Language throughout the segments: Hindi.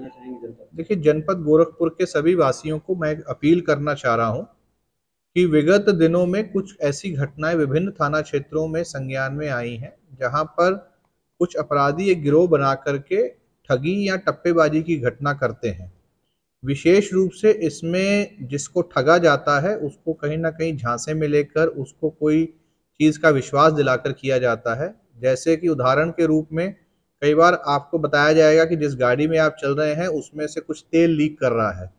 कहना चाहेंगे देखिए जनपद गोरखपुर के सभी वासियों को मैं अपील करना चाह रहा हूँ कि विगत दिनों में कुछ ऐसी घटनाएं विभिन्न थाना क्षेत्रों में संज्ञान में आई हैं जहां पर कुछ अपराधी एक गिरोह बना करके ठगी या टप्पेबाजी की घटना करते हैं विशेष रूप से इसमें जिसको ठगा जाता है उसको कहीं ना कहीं झांसे में लेकर उसको कोई चीज़ का विश्वास दिलाकर किया जाता है जैसे कि उदाहरण के रूप में कई बार आपको बताया जाएगा कि जिस गाड़ी में आप चल रहे हैं उसमें से कुछ तेल लीक कर रहा है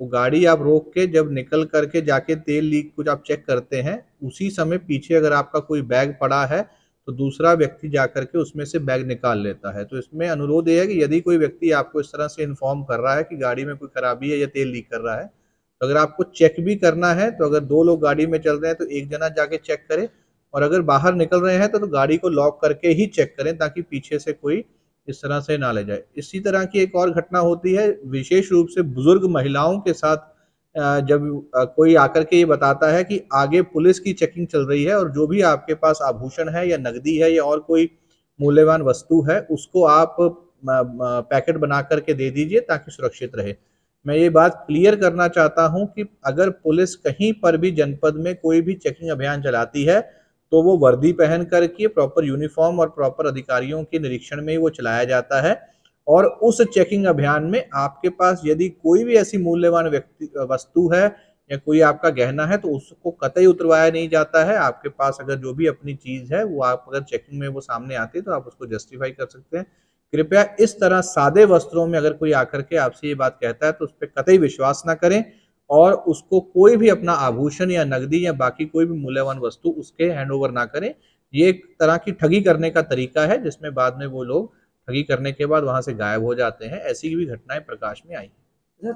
वो गाड़ी आप रोक के जब निकल करके जाके तेल लीक कुछ आप चेक करते हैं उसी समय पीछे अगर आपका कोई बैग पड़ा है तो दूसरा व्यक्ति जा करके उसमें से बैग निकाल लेता है तो इसमें अनुरोध ये है कि यदि कोई व्यक्ति आपको इस तरह से इन्फॉर्म कर रहा है कि गाड़ी में कोई खराबी है या तेल लीक कर रहा है तो अगर आपको चेक भी करना है तो अगर दो लोग गाड़ी में चल रहे हैं तो एक जना जाके चेक करे और अगर बाहर निकल रहे हैं तो, तो गाड़ी को लॉक करके ही चेक करें ताकि पीछे से कोई इस तरह से ना ले जाए इसी तरह की एक और घटना होती है विशेष रूप से बुजुर्ग महिलाओं के साथ जब कोई आकर के ये बताता है कि आगे पुलिस की चेकिंग चल रही है और जो भी आपके पास आभूषण है या नकदी है या और कोई मूल्यवान वस्तु है उसको आप पैकेट बना करके दे दीजिए ताकि सुरक्षित रहे मैं ये बात क्लियर करना चाहता हूँ कि अगर पुलिस कहीं पर भी जनपद में कोई भी चेकिंग अभियान चलाती है तो वो वर्दी पहन करके प्रॉपर यूनिफॉर्म और प्रॉपर अधिकारियों के निरीक्षण में वो चलाया जाता है और उस चेकिंग अभियान में आपके पास यदि कोई भी ऐसी मूल्यवान व्यक्ति वस्तु है या कोई आपका गहना है तो उसको कतई उतरवाया नहीं जाता है आपके पास अगर जो भी अपनी चीज है वो आप अगर चेकिंग में वो सामने आती है तो आप उसको जस्टिफाई कर सकते हैं कृपया इस तरह सादे वस्त्रों में अगर कोई आकर के आपसे ये बात कहता है तो उस पर कतई विश्वास ना करें और उसको कोई भी अपना आभूषण या नगदी या बाकी कोई भी मूल्यवान वस्तु उसके हैंडओवर ना करें ये एक तरह की ठगी करने का तरीका है जिसमें बाद में वो लोग ठगी करने के बाद वहां से गायब हो जाते हैं ऐसी भी घटनाएं प्रकाश में आई